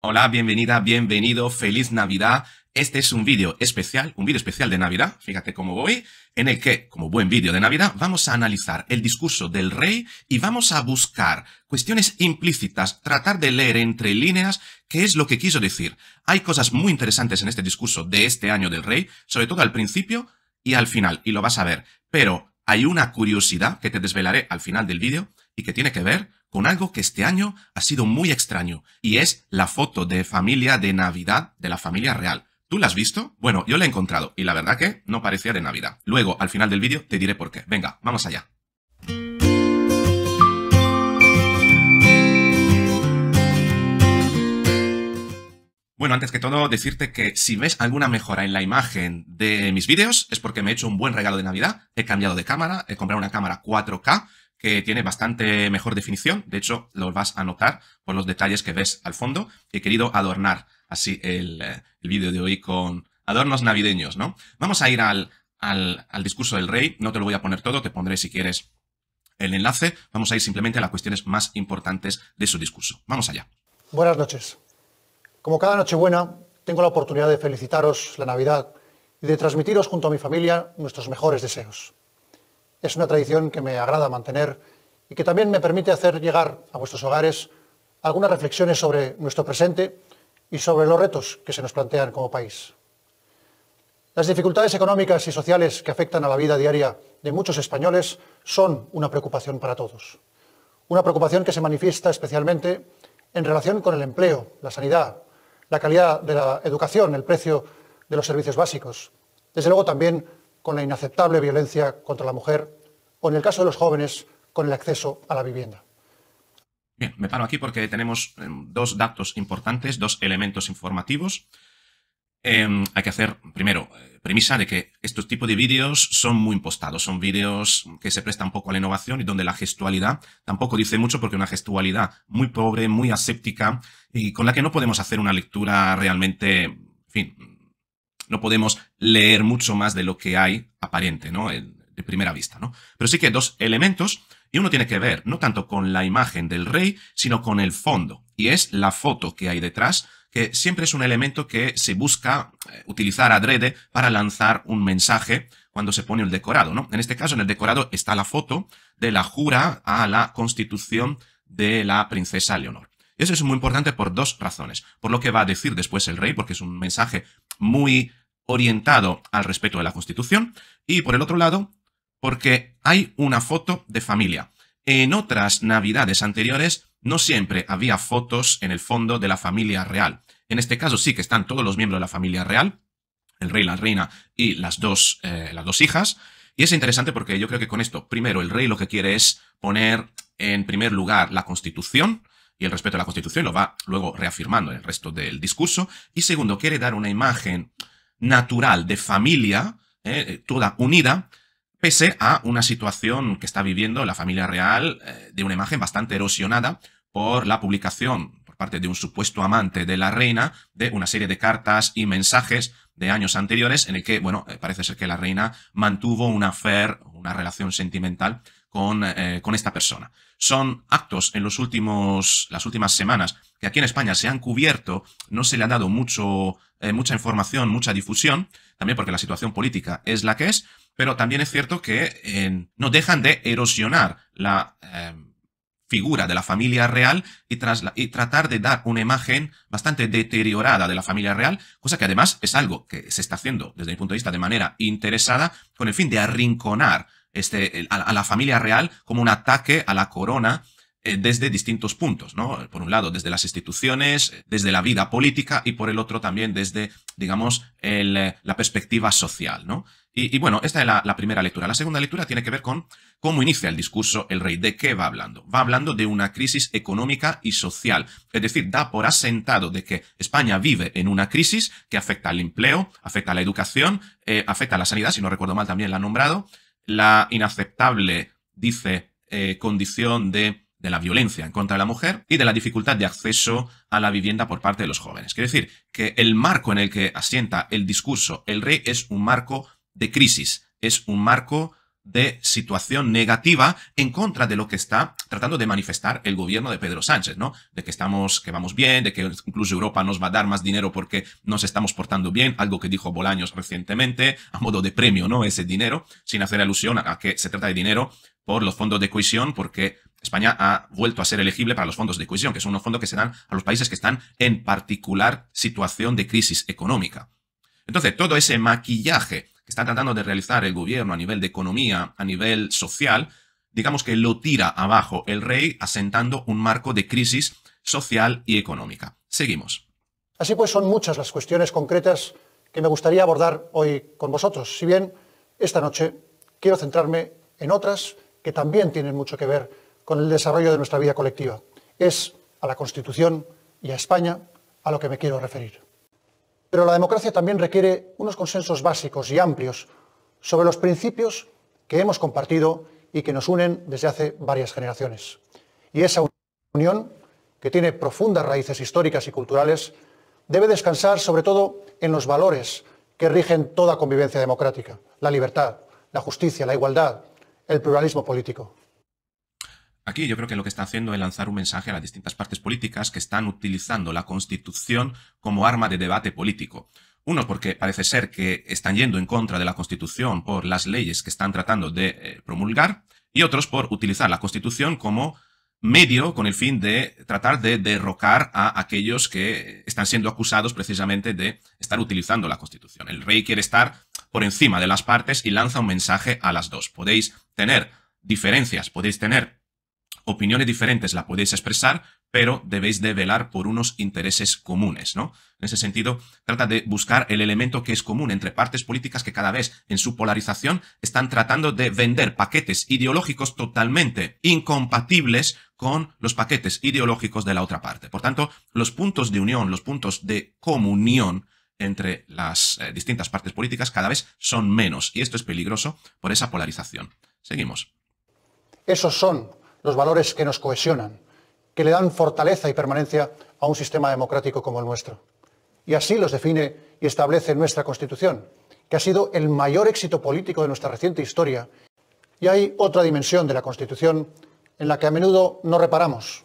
Hola, bienvenida, bienvenido, feliz Navidad. Este es un vídeo especial, un vídeo especial de Navidad, fíjate cómo voy, en el que, como buen vídeo de Navidad, vamos a analizar el discurso del rey y vamos a buscar cuestiones implícitas, tratar de leer entre líneas qué es lo que quiso decir. Hay cosas muy interesantes en este discurso de este año del rey, sobre todo al principio y al final, y lo vas a ver. Pero hay una curiosidad que te desvelaré al final del vídeo, y que tiene que ver con algo que este año ha sido muy extraño, y es la foto de familia de Navidad de la familia real. ¿Tú la has visto? Bueno, yo la he encontrado, y la verdad que no parecía de Navidad. Luego, al final del vídeo, te diré por qué. Venga, vamos allá. Bueno, antes que todo, decirte que si ves alguna mejora en la imagen de mis vídeos, es porque me he hecho un buen regalo de Navidad, he cambiado de cámara, he comprado una cámara 4K, que tiene bastante mejor definición. De hecho, lo vas a notar por los detalles que ves al fondo. He querido adornar así eh, el, vídeo de hoy con adornos navideños, ¿no? Vamos a ir al, al, al discurso del rey. No te lo voy a poner todo, te pondré si quieres el enlace. Vamos a ir simplemente a las cuestiones más importantes de su discurso. Vamos allá. Buenas noches. Como cada noche buena, tengo la oportunidad de felicitaros la Navidad y de transmitiros junto a mi familia nuestros mejores deseos. Es una tradición que me agrada mantener y que también me permite hacer llegar a vuestros hogares algunas reflexiones sobre nuestro presente y sobre los retos que se nos plantean como país. Las dificultades económicas y sociales que afectan a la vida diaria de muchos españoles son una preocupación para todos. Una preocupación que se manifiesta especialmente en relación con el empleo, la sanidad, la calidad de la educación, el precio de los servicios básicos. Desde luego también con la inaceptable violencia contra la mujer o, en el caso de los jóvenes, con el acceso a la vivienda. Bien, me paro aquí porque tenemos em, dos datos importantes, dos elementos informativos. Em, hay que hacer, primero, eh, premisa de que estos tipos de vídeos son muy impostados, son vídeos que se prestan poco a la innovación y donde la gestualidad tampoco dice mucho porque una gestualidad muy pobre, muy aséptica y con la que no podemos hacer una lectura realmente, fin, no podemos leer mucho más de lo que hay aparente, ¿no? de primera vista, ¿no? Pero sí que dos elementos y uno tiene que ver no tanto con la imagen del rey, sino con el fondo, y es la foto que hay detrás, que siempre es un elemento que se busca eh, utilizar adrede para lanzar un mensaje cuando se pone el decorado, ¿no? En este caso, en el decorado está la foto de la jura a la constitución de la princesa Leonor. Eso es muy importante por dos razones. Por lo que va a decir después el rey, porque es un mensaje muy orientado al respeto de la Constitución. Y por el otro lado, porque hay una foto de familia. En otras navidades anteriores no siempre había fotos en el fondo de la familia real. En este caso sí que están todos los miembros de la familia real, el rey, la reina y las dos, eh, las dos hijas. Y es interesante porque yo creo que con esto, primero, el rey lo que quiere es poner en primer lugar la constitución, y el respeto a la Constitución, lo va luego reafirmando en el resto del discurso. Y segundo, quiere dar una imagen natural de familia, eh, eh, toda unida, pese a una situación que está viviendo la familia real eh, de una imagen bastante erosionada por la publicación por parte de un supuesto amante de la reina de una serie de cartas y mensajes de años anteriores en el que, bueno, parece ser que la reina mantuvo una affair, una relación sentimental con, con esta persona. Son actos en los últimos, las últimas semanas que aquí en España se han cubierto, no se le ha dado mucho, eh, mucha información, mucha difusión, también porque la situación política es la que es, pero también es cierto que no dejan de erosionar la eh, figura de la familia real y, tratar de dar una imagen bastante deteriorada de la familia real, cosa que además es algo que se está haciendo desde mi punto de vista de manera interesada con el fin de arrinconar este, a, la familia real como un ataque a la corona eh, desde distintos puntos, ¿no? Por un lado, desde las instituciones, eh, desde la vida política y por el otro también desde, digamos, eh, la perspectiva social, ¿no? Y, bueno, esta es la, primera lectura. La segunda lectura tiene que ver con cómo inicia el discurso el rey, de qué va hablando. Va hablando de una crisis económica y social, es decir, da por asentado de que España vive en una crisis que afecta al empleo, afecta a la educación, afecta a la sanidad, si no recuerdo mal también la ha nombrado, la inaceptable, dice, eh, condición de, de, la violencia en contra de la mujer y de la dificultad de acceso a la vivienda por parte de los jóvenes. Quiere decir que el marco en el que asienta el discurso el rey es un marco de crisis, es un marco de situación negativa en contra de lo que está tratando de manifestar el gobierno de Pedro Sánchez, ¿no? De que estamos, que vamos bien, de que incluso Europa nos va a dar más dinero porque nos estamos portando bien, algo que dijo Bolaños recientemente, a modo de premio, ¿no? Ese dinero, sin hacer alusión a que se trata de dinero por los fondos de cohesión, porque España ha vuelto a ser elegible para los fondos de cohesión, que son unos fondos que se dan a los países que están en particular situación de crisis económica. Entonces, todo ese maquillaje está tratando de realizar el gobierno a nivel de economía, a nivel social, digamos que lo tira abajo el rey asentando un marco de crisis social y económica. Seguimos. Así pues, son muchas las cuestiones concretas que me gustaría abordar hoy con vosotros, si bien esta noche quiero centrarme en otras que también tienen mucho que ver con el desarrollo de nuestra vida colectiva. Es a la Constitución y a España a lo que me quiero referir. Pero la democracia también requiere unos consensos básicos y amplios sobre los principios que hemos compartido y que nos unen desde hace varias generaciones. Y esa unión, que tiene profundas raíces históricas y culturales, debe descansar sobre todo en los valores que rigen toda convivencia democrática, la libertad, la justicia, la igualdad, el pluralismo político. Aquí yo creo que lo que está haciendo es lanzar un mensaje a las distintas partes políticas que están utilizando la Constitución como arma de debate político. Uno, porque parece ser que están yendo en contra de la Constitución por las leyes que están tratando de eh, promulgar, y otros por utilizar la Constitución como medio con el fin de tratar de derrocar a aquellos que están siendo acusados precisamente de estar utilizando la Constitución. El rey quiere estar por encima de las partes y lanza un mensaje a las dos. Podéis tener diferencias, podéis tener opiniones diferentes la podéis expresar, pero debéis de velar por unos intereses comunes, ¿no? En ese sentido, trata de buscar el elemento que es común entre partes políticas que cada vez en su polarización están tratando de vender paquetes ideológicos totalmente incompatibles con los paquetes ideológicos de la otra parte. Por tanto, los puntos de unión, los puntos de comunión entre las eh, distintas partes políticas cada vez son menos y esto es peligroso por esa polarización. Seguimos. Esos son los valores que nos cohesionan, que le dan fortaleza y permanencia a un sistema democrático como el nuestro. Y así los define y establece nuestra Constitución, que ha sido el mayor éxito político de nuestra reciente historia. Y hay otra dimensión de la Constitución en la que a menudo no reparamos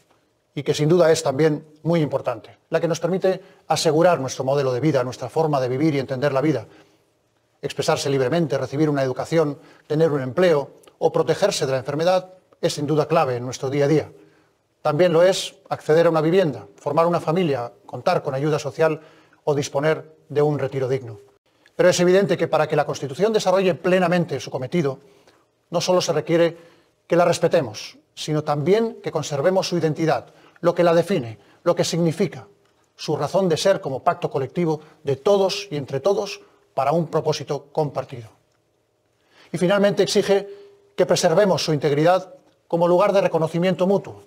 y que sin duda es también muy importante, la que nos permite asegurar nuestro modelo de vida, nuestra forma de vivir y entender la vida, expresarse libremente, recibir una educación, tener un empleo o protegerse de la enfermedad es sin duda clave en nuestro día a día. También lo es acceder a una vivienda, formar una familia, contar con ayuda social o disponer de un retiro digno. Pero es evidente que para que la Constitución desarrolle plenamente su cometido, no solo se requiere que la respetemos, sino también que conservemos su identidad, lo que la define, lo que significa, su razón de ser como pacto colectivo de todos y entre todos para un propósito compartido. Y finalmente exige que preservemos su integridad como lugar de reconocimiento mutuo,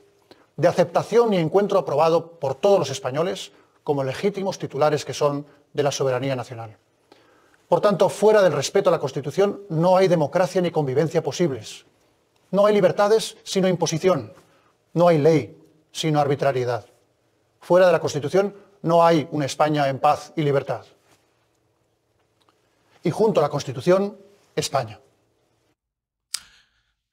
de aceptación y encuentro aprobado por todos los españoles como legítimos titulares que son de la soberanía nacional. Por tanto, fuera del respeto a la Constitución no hay democracia ni convivencia posibles. No hay libertades sino imposición. No hay ley sino arbitrariedad. Fuera de la Constitución no hay una España en paz y libertad. Y junto a la Constitución, España.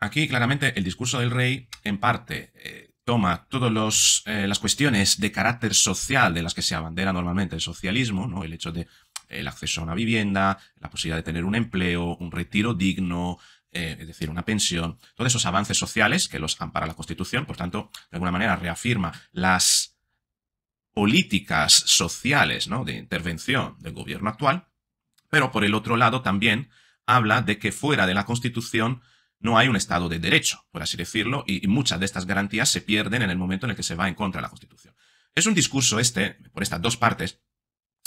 Aquí claramente el discurso del rey, en parte, eh, toma todas eh, las cuestiones de carácter social de las que se abandera normalmente el socialismo, ¿no? el hecho de eh, el acceso a una vivienda, la posibilidad de tener un empleo, un retiro digno, es decir, una pensión, todos esos avances sociales que los ampara la Constitución, por tanto, de alguna manera reafirma las políticas sociales ¿no? de intervención del gobierno actual, pero por el otro lado también habla de que fuera de la Constitución no hay un Estado de derecho, por así decirlo, y, muchas de estas garantías se pierden en el momento en el que se va en contra de la Constitución. Es un discurso este, por estas dos partes,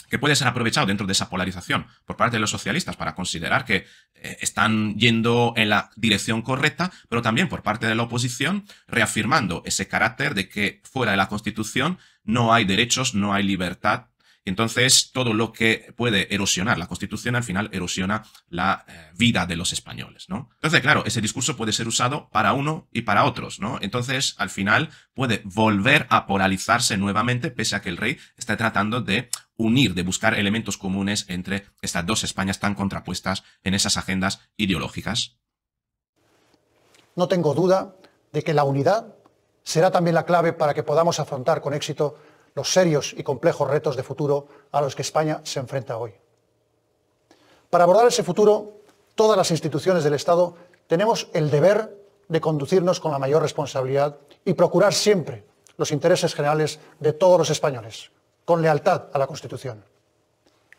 que puede ser aprovechado dentro de esa polarización por parte de los socialistas para considerar que eh, están yendo en la dirección correcta, pero también por parte de la oposición reafirmando ese carácter de que fuera de la Constitución no hay derechos, no hay libertad entonces, todo lo que puede erosionar la Constitución al final erosiona la eh, vida de los españoles, Entonces, claro, ese discurso puede ser usado para uno y para otros, Entonces, al final puede volver a polarizarse nuevamente, pese a que el rey está tratando de unir, de buscar elementos comunes entre estas dos Españas tan contrapuestas en esas agendas ideológicas. No tengo duda de que la unidad será también la clave para que podamos afrontar con éxito los serios y complejos retos de futuro a los que España se enfrenta hoy. Para abordar ese futuro, todas las instituciones del Estado tenemos el deber de conducirnos con la mayor responsabilidad y procurar siempre los intereses generales de todos los españoles, con lealtad a la Constitución.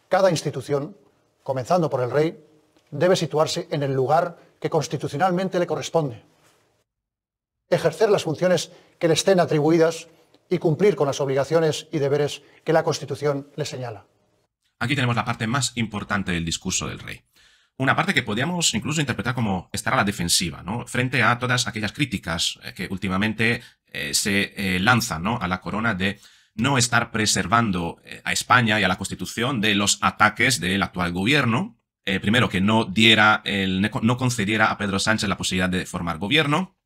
Cada institución, comenzando por el Rey, debe situarse en el lugar que constitucionalmente le corresponde, ejercer las funciones que le estén atribuidas y cumplir con las obligaciones y deberes que la Constitución le señala. Aquí tenemos la parte más importante del discurso del rey. Una parte que podríamos incluso interpretar como estar a la defensiva, ¿no? Frente a todas aquellas críticas eh, que últimamente eh, se eh, lanzan a la corona de no estar preservando a España y a la Constitución de los ataques del actual gobierno. primero, que no diera el, no concediera a Pedro Sánchez la posibilidad de formar gobierno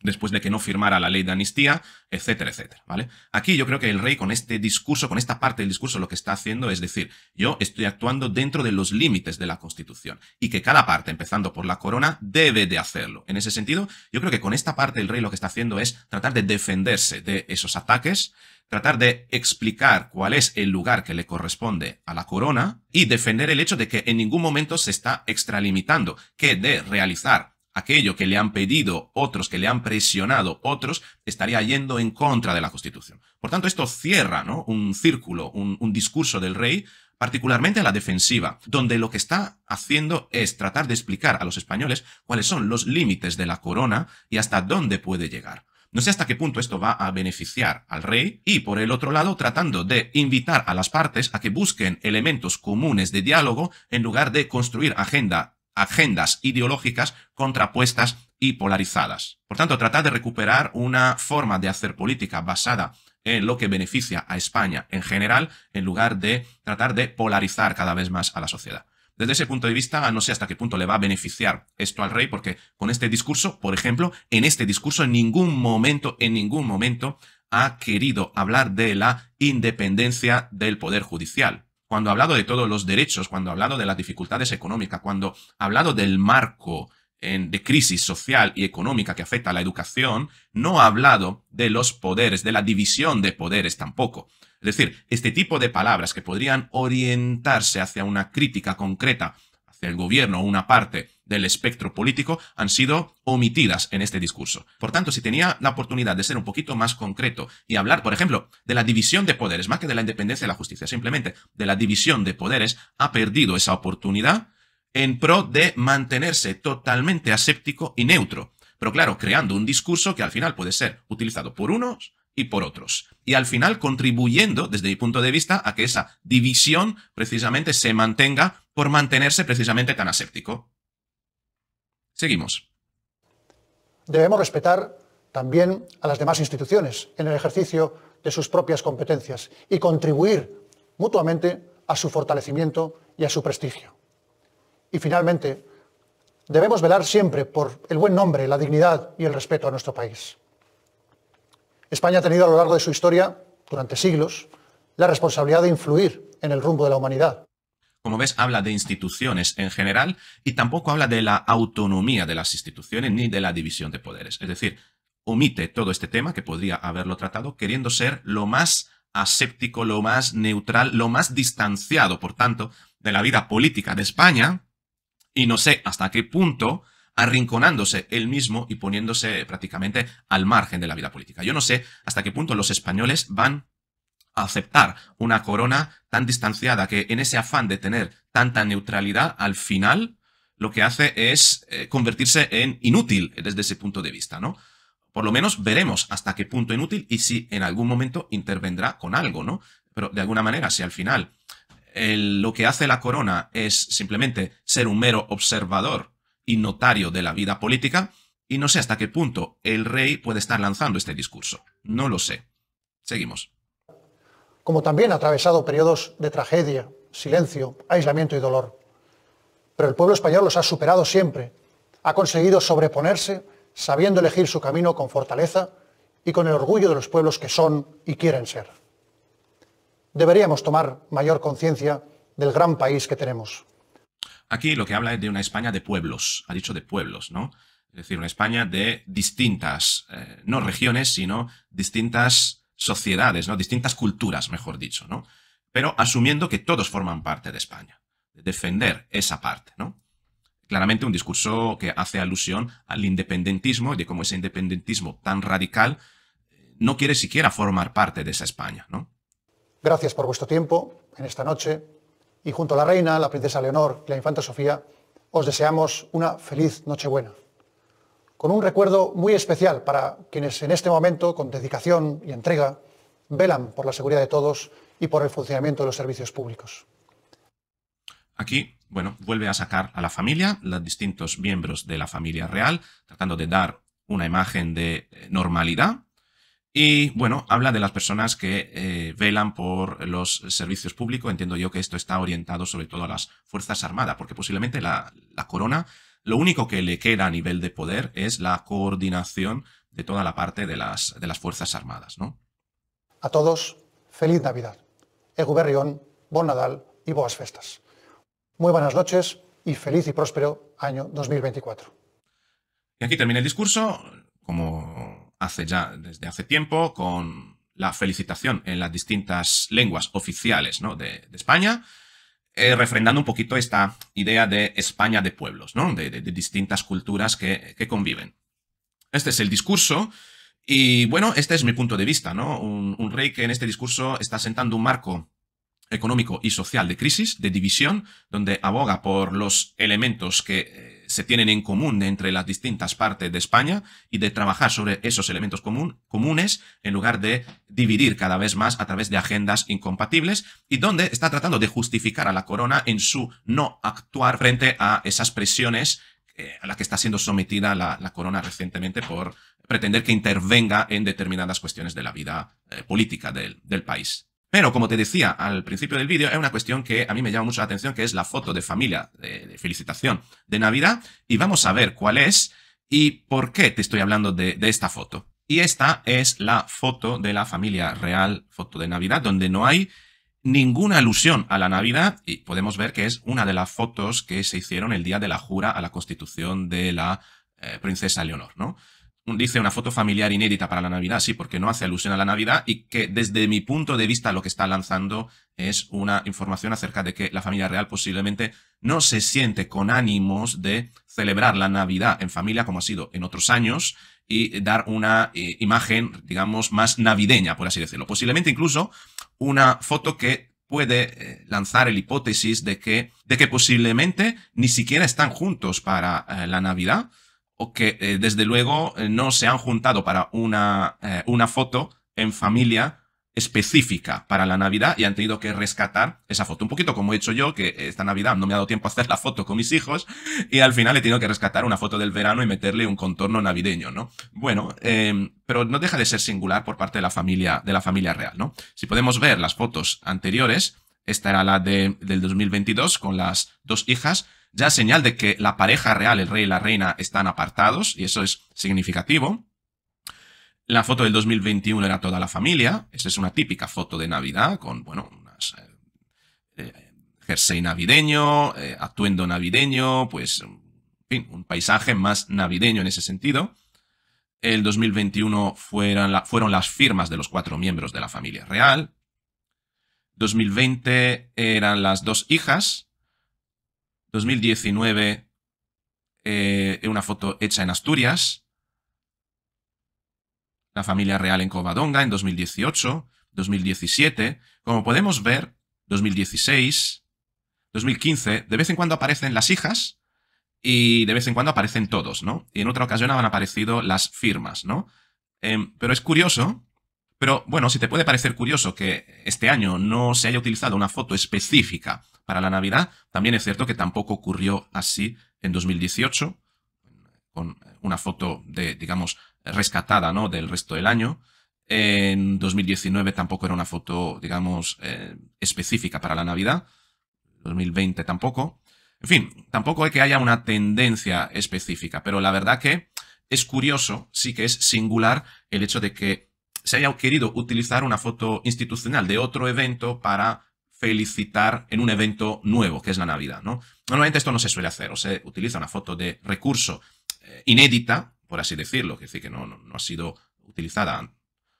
después de que no firmara la ley de amnistía, etcétera, etcétera, ¿vale? Aquí yo creo que el rey con este discurso, con esta parte del discurso, lo que está haciendo es decir, yo estoy actuando dentro de los límites de la Constitución y que cada parte, empezando por la corona, debe de hacerlo. En ese sentido, yo creo que con esta parte el rey lo que está haciendo es tratar de defenderse de esos ataques, tratar de explicar cuál es el lugar que le corresponde a la corona y defender el hecho de que en ningún momento se está extralimitando, que de realizar aquello que le han pedido otros, que le han presionado otros, estaría yendo en contra de la Constitución. Por tanto, esto cierra ¿no? un círculo, un, un discurso del rey particularmente a la defensiva, donde lo que está haciendo es tratar de explicar a los españoles cuáles son los límites de la corona y hasta dónde puede llegar. No sé hasta qué punto esto va a beneficiar al rey y, por el otro lado, tratando de invitar a las partes a que busquen elementos comunes de diálogo en lugar de construir agenda agendas ideológicas contrapuestas y polarizadas. Por tanto, tratar de recuperar una forma de hacer política basada en lo que beneficia a España en general, en lugar de tratar de polarizar cada vez más a la sociedad. Desde ese punto de vista, no sé hasta qué punto le va a beneficiar esto al rey, porque con este discurso, por ejemplo, en este discurso en ningún momento, en ningún momento ha querido hablar de la independencia del poder judicial cuando ha hablado de todos los derechos, cuando ha hablado de las dificultades económicas, cuando ha hablado del marco de crisis social y económica que afecta a la educación, no ha hablado de los poderes, de la división de poderes tampoco. Es decir, este tipo de palabras que podrían orientarse hacia una crítica concreta hacia el gobierno o una parte del espectro político han sido omitidas en este discurso. Por tanto, si tenía la oportunidad de ser un poquito más concreto y hablar, por ejemplo, de la división de poderes, más que de la independencia de la justicia, simplemente de la división de poderes, ha perdido esa oportunidad en pro de mantenerse totalmente aséptico y neutro. Pero claro, creando un discurso que al final puede ser utilizado por unos y por otros. Y al final contribuyendo, desde mi punto de vista, a que esa división precisamente se mantenga por mantenerse precisamente tan aséptico. Seguimos. Debemos respetar también a las demás instituciones en el ejercicio de sus propias competencias y contribuir mutuamente a su fortalecimiento y a su prestigio. Y finalmente, debemos velar siempre por el buen nombre, la dignidad y el respeto a nuestro país. España ha tenido a lo largo de su historia, durante siglos, la responsabilidad de influir en el rumbo de la humanidad como ves, habla de instituciones en general y tampoco habla de la autonomía de las instituciones ni de la división de poderes. Es decir, omite todo este tema que podría haberlo tratado queriendo ser lo más aséptico, lo más neutral, lo más distanciado, por tanto, de la vida política de España y no sé hasta qué punto arrinconándose él mismo y poniéndose prácticamente al margen de la vida política. Yo no sé hasta qué punto los españoles van aceptar una corona tan distanciada que en ese afán de tener tanta neutralidad, al final lo que hace es eh, convertirse en inútil desde ese punto de vista, ¿no? Por lo menos veremos hasta qué punto inútil y si en algún momento intervendrá con algo, ¿no? Pero de alguna manera, si al final lo que hace la corona es simplemente ser un mero observador y notario de la vida política, y no sé hasta qué punto el rey puede estar lanzando este discurso. No lo sé. Seguimos como también ha atravesado periodos de tragedia, silencio, aislamiento y dolor. Pero el pueblo español los ha superado siempre, ha conseguido sobreponerse, sabiendo elegir su camino con fortaleza y con el orgullo de los pueblos que son y quieren ser. Deberíamos tomar mayor conciencia del gran país que tenemos. Aquí lo que habla es de una España de pueblos, ha dicho de pueblos, ¿no? Es decir, una España de distintas, eh, no regiones, sino distintas sociedades, ¿no? distintas culturas, mejor dicho, ¿no? pero asumiendo que todos forman parte de España, defender esa parte. ¿no? Claramente un discurso que hace alusión al independentismo y de cómo ese independentismo tan radical eh, no quiere siquiera formar parte de esa España. ¿no? Gracias por vuestro tiempo en esta noche y junto a la reina, la princesa Leonor y la infanta Sofía, os deseamos una feliz Nochebuena con un recuerdo muy especial para quienes en este momento, con dedicación y entrega, velan por la seguridad de todos y por el funcionamiento de los servicios públicos. Aquí, bueno, vuelve a sacar a la familia, los distintos miembros de la familia real, tratando de dar una imagen de eh, normalidad. Y bueno, habla de las personas que eh, velan por los servicios públicos. Entiendo yo que esto está orientado sobre todo a las Fuerzas Armadas, porque posiblemente la, la corona lo único que le queda a nivel de poder es la coordinación de toda la parte de las, Fuerzas Armadas. ¿no? A todos, feliz Navidad. Eguberrión, bon Nadal y boas festas. Muy buenas noches y feliz y próspero año 2024. Y aquí termina el discurso, como hace ya desde hace tiempo, con la felicitación en las distintas lenguas oficiales ¿no? de España. Eh, refrendando un poquito esta idea de España de pueblos, ¿no? de, distintas culturas que, conviven. Este es el discurso y bueno, este es mi punto de vista, ¿no? un rey que en este discurso está sentando un marco económico y social de crisis, de división, donde aboga por los elementos que eh, se tienen en común entre las distintas partes de España y de trabajar sobre esos elementos común, comunes en lugar de dividir cada vez más a través de agendas incompatibles y donde está tratando de justificar a la corona en su no actuar frente a esas presiones eh, a las que está siendo sometida la, corona recientemente por pretender que intervenga en determinadas cuestiones de la vida eh, política del, del país. Pero como te decía al principio del vídeo, es una cuestión que a mí me llama mucho la atención, que es la foto de familia, de, felicitación de Navidad. Y vamos a ver cuál es y por qué te estoy hablando de, esta foto. Y esta es la foto de la familia real, foto de Navidad, donde no hay ninguna alusión a la Navidad y podemos ver que es una de las fotos que se hicieron el día de la jura a la constitución de la eh, princesa Leonor, ¿no? dice una foto familiar inédita para la Navidad, sí, porque no hace alusión a la Navidad y que desde mi punto de vista lo que está lanzando es una información acerca de que la familia real posiblemente no se siente con ánimos de celebrar la Navidad en familia como ha sido en otros años y dar una eh, imagen, digamos, más navideña, por así decirlo. Posiblemente incluso una foto que puede eh, lanzar el hipótesis de que, de que posiblemente ni siquiera están juntos para eh, la Navidad, o que eh, desde luego eh, no se han juntado para una, eh, una foto en familia específica para la Navidad y han tenido que rescatar esa foto. Un poquito como he hecho yo, que esta Navidad no me ha dado tiempo a hacer la foto con mis hijos y al final he tenido que rescatar una foto del verano y meterle un contorno navideño, ¿no? Bueno, em, pero no deja de ser singular por parte de la familia, de la familia real, ¿no? Si podemos ver las fotos anteriores, esta era la de, del 2022 con las dos hijas, ya señal de que la pareja real, el rey y la reina, están apartados, y eso es significativo. La foto del 2021 era toda la familia. Esa es una típica foto de Navidad con, bueno, un eh, eh, jersey navideño, eh, atuendo navideño, pues, en fin, un paisaje más navideño en ese sentido. El 2021 fueron las firmas de los cuatro miembros de la familia real. 2020 eran las dos hijas, 2019, eh, una foto hecha en Asturias. La familia real en Covadonga en 2018, 2017. Como podemos ver, 2016, 2015, de vez en cuando aparecen las hijas y de vez en cuando aparecen todos, ¿no? Y en otra ocasión han aparecido las firmas, ¿no? Em, pero es curioso, pero bueno, si te puede parecer curioso que este año no se haya utilizado una foto específica para la Navidad. También es cierto que tampoco ocurrió así en 2018, con una foto de, digamos, rescatada ¿no? del resto del año. En 2019 tampoco era una foto, digamos, eh, específica para la Navidad. 2020 tampoco. En fin, tampoco hay que haya una tendencia específica, pero la verdad que es curioso, sí que es singular el hecho de que se haya querido utilizar una foto institucional de otro evento para felicitar en un evento nuevo, que es la Navidad, ¿no? Normalmente esto no se suele hacer, o se utiliza una foto de recurso eh, inédita, por así decirlo, que decir que no, no, ha sido utilizada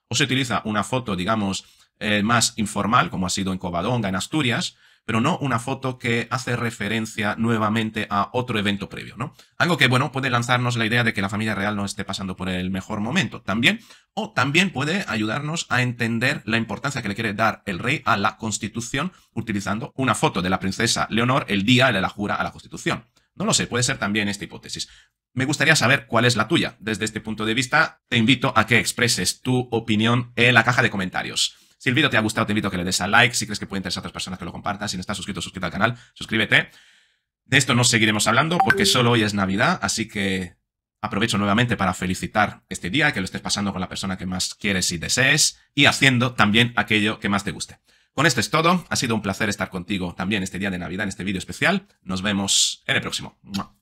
O se utiliza una foto, digamos, eh, más informal, como ha sido en Covadonga, en Asturias, pero no una foto que hace referencia nuevamente a otro evento previo, ¿no? Algo que, bueno, puede lanzarnos la idea de que la familia real no esté pasando por el mejor momento también, o también puede ayudarnos a entender la importancia que le quiere dar el rey a la constitución utilizando una foto de la princesa Leonor el día de la jura a la constitución. No lo sé, puede ser también esta hipótesis. Me gustaría saber cuál es la tuya. Desde este punto de vista, te invito a que expreses tu opinión en la caja de comentarios. Si el vídeo te ha gustado, te invito a que le des a like. Si crees que puede interesar a otras personas, que lo compartas. Si no estás suscrito, suscríbete al canal, suscríbete. De esto no seguiremos hablando porque solo hoy es Navidad, así que aprovecho nuevamente para felicitar este día, que lo estés pasando con la persona que más quieres y desees y haciendo también aquello que más te guste. Con esto es todo. Ha sido un placer estar contigo también este día de Navidad en este vídeo especial. Nos vemos en el próximo.